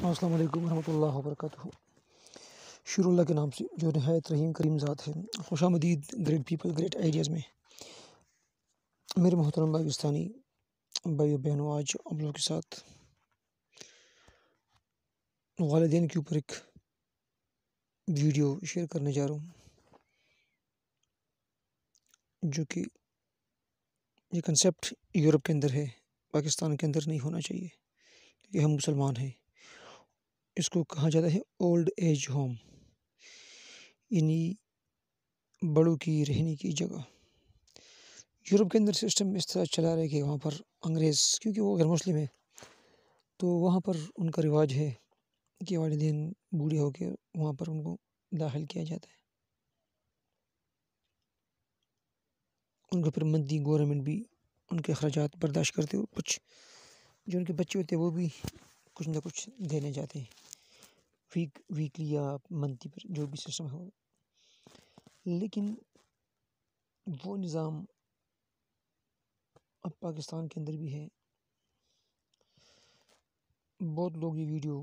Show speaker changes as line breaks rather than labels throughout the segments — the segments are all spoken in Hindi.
अस्सलाम वालेकुम रहमतुल्लाहि व शुरुल्ला के नाम से जो नहायत रहीम करीम ज़ात है खुशा मदीद ग्रेट पीपल ग्रेट आइडियाज़ में मेरे मोहतरम पाकिस्तानी भाई बहनों आज आप लोगों के साथ वालदेन के ऊपर एक वीडियो शेयर करने जा रहा हूँ जो कि ये कंसेप्ट यूरोप के अंदर है पाकिस्तान के अंदर नहीं होना चाहिए क्योंकि हम मुसलमान हैं इसको कहा जाता है ओल्ड एज होम यानी बड़ों की रहने की जगह यूरोप के अंदर सिस्टम इस तरह चला रहा है कि वहाँ पर अंग्रेज़ क्योंकि वो गैर मुस्लिम है तो वहाँ पर उनका रिवाज है कि दिन बूढ़े होकर वहाँ पर उनको दाखिल किया जाता है उनको फिर मंदी गवर्नमेंट भी उनके अखराज बर्दाश्त करते हो कुछ जो उनके बच्चे होते हैं वो भी कुछ ना कुछ देने जाते हैं वीक वीकली या मंथली पर जो भी सिस्टम है लेकिन वो निज़ाम अब पाकिस्तान के अंदर भी है बहुत लोग ये वीडियो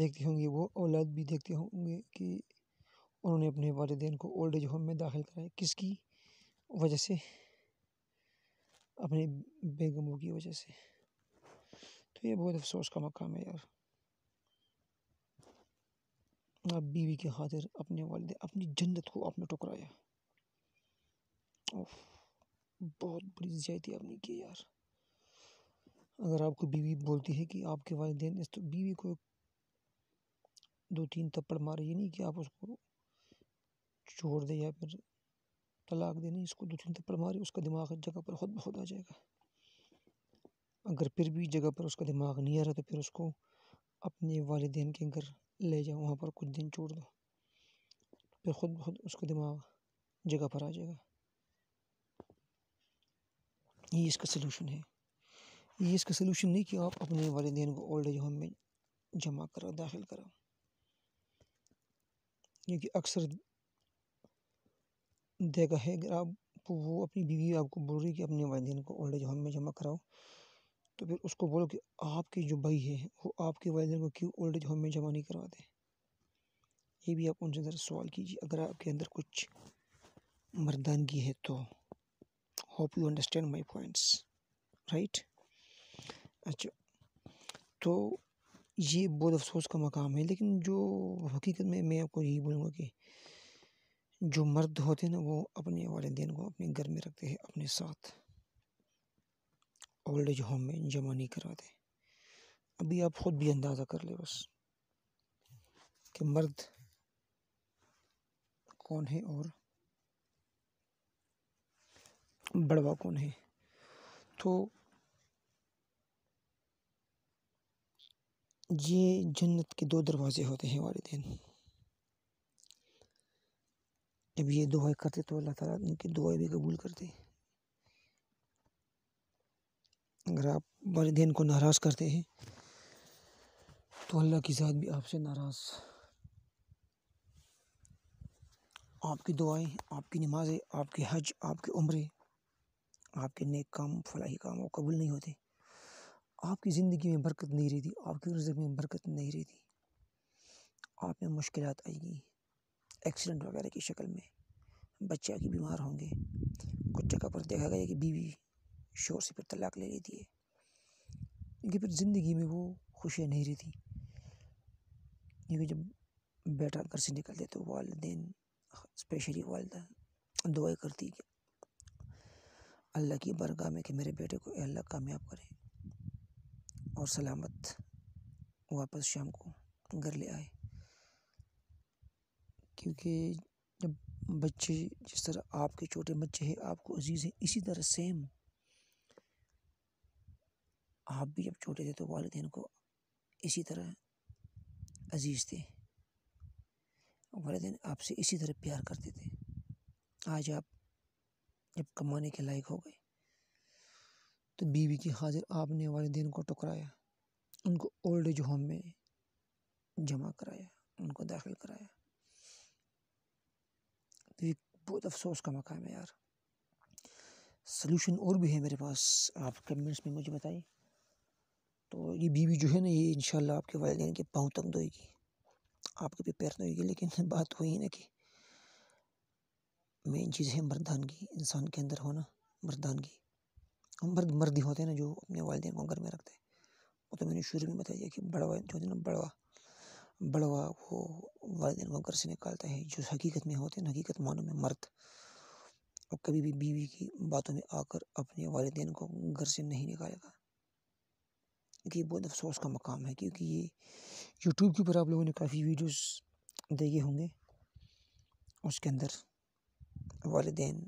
देखते होंगे वो औलाद भी देखते होंगे कि उन्होंने अपने वालदेन को ओल्ड एज होम में दाखिल कराया किसकी वजह से अपने बेगमों की वजह से तो ये बहुत अफसोस का मकाम है यार आप बीवी की खातिर अपने वालदे अपनी जन्नत को आपने टुकराया बहुत बड़ी ज्यादा आपने की यार अगर आपको बीवी बोलती है कि आपके वालदे इस तो बीवी को दो तीन थप्पड़ मारे ये नहीं कि आप उसको छोड़ दे या फिर तलाक दे नहीं इसको दो तीन थप्पड़ मारे उसका दिमाग हर जगह पर खुद बहुत आ जाएगा अगर फिर भी जगह पर उसका दिमाग नहीं आ रहा तो फिर उसको अपने वालदेन के घर ले जाओ वहाँ पर कुछ दिन छोड़ दो फिर खुद बहुत खुद उसका दिमाग जगह पर आ जाएगा ये इसका सलूशन है ये इसका सलूशन नहीं कि आप अपने वालदेन को ओल्ड एज होम में जमा करो दाखिल करो क्योंकि अक्सर देखा है अगर आप वो अपनी बीवी आपको बोल रही है कि अपने वालदेन को ओल्ड एज होम में जमा कराओ तो फिर उसको बोलो कि आपकी जो भाई है वो आपके वालदेन को क्यों ओल्ड एज होम में जमा नहीं करवा दें ये भी आप उनसे ज़रा सवाल कीजिए अगर आपके अंदर कुछ मर्दानगी है तो hope you understand my points right अच्छा तो ये बहुत अफसोस का मकाम है लेकिन जो हकीकत में मैं आपको यही बोलूँगा कि जो मर्द होते हैं ना वो अपने वालदेन को अपने घर में रखते हैं अपने साथ ओल्ड एज होम में जमा नहीं कराते अभी आप ख़ुद भी अंदाज़ा कर ले बस कि मर्द कौन है और बड़वा कौन है तो ये जन्नत के दो दरवाजे होते हैं वाले दिन जब ये दुआएं करते तो अल्लाह ताला इनकी दुआएं भी कबूल करते हैं अगर आप वालदेन को नाराज़ करते हैं तो अल्लाह की ज़ात भी आपसे नाराज़ आपकी दुआएं आपकी नमाज़ें आपके हज आपकी उम्रें आपके नेक काम फलाही काम वो कबूल नहीं होते आपकी ज़िंदगी में बरकत नहीं रहती आपकी रज में बरकत नहीं रहती आप में मुश्किल आएगी एक्सीडेंट वगैरह की शक्ल में बच्चे आगे बीमार होंगे कुछ जगह पर देखा गया कि बीवी शोर से फिर तलाक ले लेती है क्योंकि फिर ज़िंदगी में वो खुशियाँ नहीं रहती क्योंकि जब बेटा घर से निकलते तो वालदे स्पेशली वालदा दुआई करती कि अल्लाह की बरगाह में कि मेरे बेटे को अल्लाह कामयाब करे और सलामत वापस शाम को घर ले आए क्योंकि जब बच्चे जिस तरह आपके छोटे बच्चे हैं आपको अजीज़ हैं इसी तरह सेम आप भी जब छोटे थे तो वालदेन को इसी तरह अजीज़ थे वालदेन आपसे इसी तरह प्यार करते थे आज आप जब कमाने के लायक हो गए तो बीवी की हाजिर आपने वालदेन को टुकराया उनको ओल्ड एज होम में जमा कराया उनको दाखिल कराया तो ये बहुत अफसोस का मकाम है यार सलूशन और भी है मेरे पास आप कमेंट्स में मुझे बताइए तो ये बीवी जो है ना ये इन आपके वालदेन के पाँव तक धोएगी आपके भी पैर धोएगी लेकिन बात वही ना कि मेन चीज़ है मर्दानगी इंसान के अंदर होना मर्दानगी हम मर्द ही होते हैं ना जो अपने वालदेन को घर में रखते हैं वो तो मैंने शुरू में बताया कि बड़वा जो है ना बड़वा बड़वा वो वालदेन को घर से निकालता है जो हकीकत में होते हैं हकीकत मानों में मर्द और कभी भी बीवी की बातों में आकर अपने वालदेन को घर से नहीं निकालेगा देखिए बहुत अफ़सोस का मक़ाम है क्योंकि ये यूट्यूब के ऊपर आप लोगों ने काफ़ी वीडियोस देखे होंगे उसके अंदर वालदेन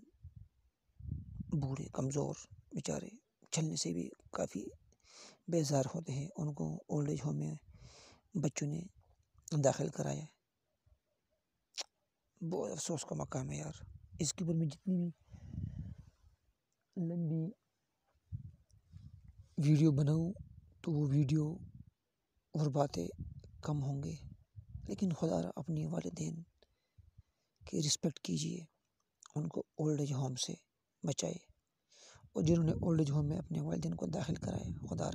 बूढ़े कमज़ोर बेचारे चलने से भी काफ़ी बेजार होते हैं उनको ओल्ड एज होम में बच्चों ने दाखिल कराया बहुत अफसोस का मकाम है यार इसके ऊपर मैं जितनी भी लंबी वीडियो बनाऊँ तो वो वीडियो और बातें कम होंगे लेकिन खुदा अपने वालदेन की रिस्पेक्ट कीजिए उनको ओल्ड एज होम से बचाए और जिन्होंने ओल्ड एज होम में अपने वालदेन को दाखिल कराया खुदा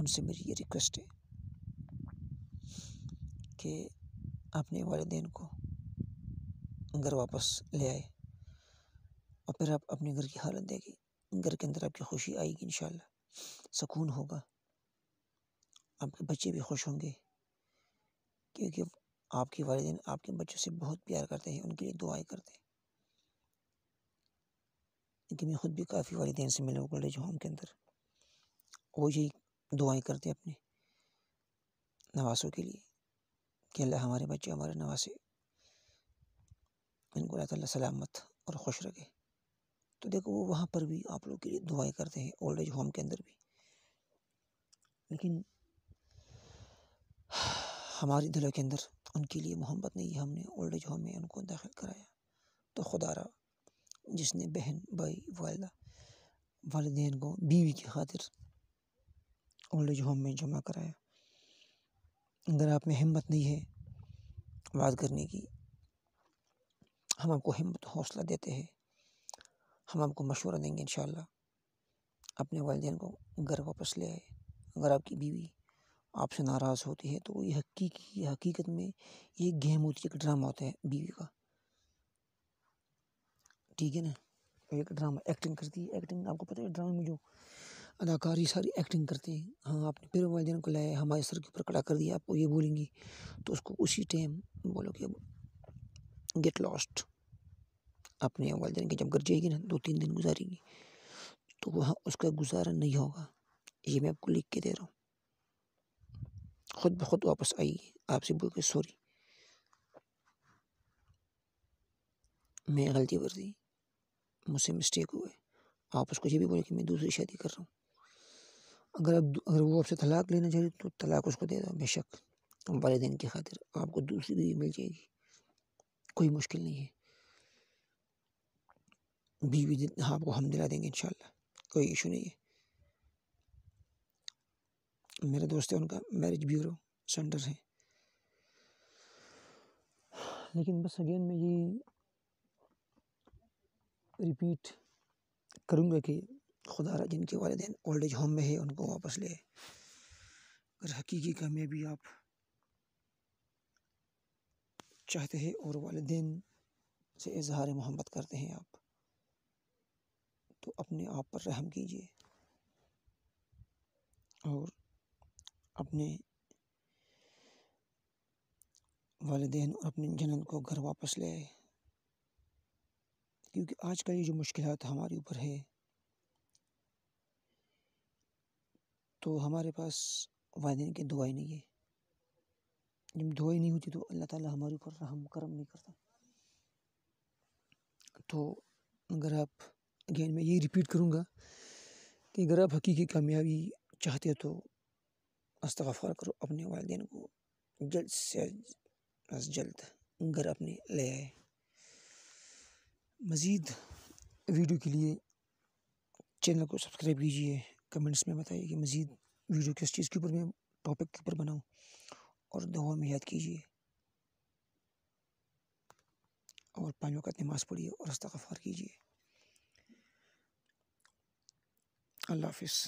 उनसे मेरी ये रिक्वेस्ट है कि अपने वालदेन को घर वापस ले आए और फिर आप अपने घर की हालत देगी घर के अंदर आपकी खुशी आएगी इन सुकून होगा आपके बच्चे भी खुश होंगे क्योंकि आपके वालदेन आपके बच्चों से बहुत प्यार करते हैं उनके लिए दुआएं करते हैं लेकिन मैं ख़ुद भी काफ़ी वालदेन से मिला हूँ ओल्ड होम के अंदर वो यही दुआएं करते हैं अपने नवासों के लिए कि अल्लाह हमारे बच्चे हमारे नवासे इनको अल्लाह ताला सलामत और खुश रखे तो देखो वो वहाँ पर भी आप लोग के लिए दुआएं करते हैं ओल्ड एज होम के अंदर भी लेकिन हमारे दिलों के अंदर उनके लिए मोहब्बत नहीं हमने ओल्ड एज होम में उनको दाखिल कराया तो खुदा रहा जिसने बहन भाई वालदा वालदे को बीवी की खातिर ओल्ड एज होम में जमा कराया अगर आप में हिम्मत नहीं है बात करने की हम आपको हिम्मत हौसला देते हैं हम आपको मशवरा देंगे इन अपने वालदेन को घर वापस ले आए अगर आपकी बीवी आपसे नाराज़ होती है तो ये हकीकी हकीकत में ये गेम होती है एक ड्रामा होता है बीवी का ठीक है ना एक ड्रामा एक्टिंग करती है एक्टिंग आपको पता है ड्रामा में जो अदाकारी सारी एक्टिंग करते हैं हाँ आपने फिर वालदेन को लाया हमारे सर के ऊपर खड़ा कर दिया आपको ये बोलेंगी तो उसको उसी टाइम बोलो कि गेट लॉस्ट अपने वालदेन की जब गर जाएगी ना दो तीन दिन गुजारेगी तो वहाँ उसका गुजारा नहीं होगा ये मैं आपको लिख के दे रहा हूँ खुद ब खुद वापस आएगी आपसे बोल के सॉरी मैं गलती कर दी मुझसे मिस्टेक हुआ है आप उसको ये भी बोले कि मैं दूसरी शादी कर रहा हूँ अगर आप अगर वो आपसे तलाक लेना चाहिए तो तलाक उसको दे दो बेशक वाले दिन की खातिर आपको दूसरी बीवी मिल जाएगी कोई मुश्किल नहीं है बीवी दिन आपको हम दिला देंगे इंशाल्लाह कोई इशू नहीं है मेरे दोस्त हैं उनका मैरिज ब्यूरो सेंटर है लेकिन बस अगेन मैं ये रिपीट करूँगा कि खुदा रहा जिनके वालदे ओल्ड एज होम में है उनको वापस ले अगर हकीकी कामयाबी आप चाहते हैं और वालदे से इजहार मोहब्बत करते हैं आप तो अपने आप पर रहम कीजिए और अपने वालदेन और अपने जनन को घर वापस ले आए क्योंकि आज का ये जो मुश्किल हमारे ऊपर है तो हमारे पास वालदेन की दुआई नहीं है जब दुआई नहीं होती तो अल्लाह ताला हमारे ऊपर रहम करम नहीं करता तो अगर आप अगेन मैं यही रिपीट करूँगा कि अगर आप हकीकी कामयाबी चाहते हो तो अस्तफ़ार करो अपने वालदेन को जल्द से जल्द घर अपने ले आए मज़ीद वीडियो के लिए चैनल को सब्सक्राइब कीजिए कमेंट्स में बताइए कि मज़ीद वीडियो किस चीज़ के ऊपर मैं टॉपिक के ऊपर बनाऊँ और दुआ में याद कीजिए और पानी वक्त नमाज़ पढ़िए और अस्तफ़ार कीजिए अल्लाह हाफिज़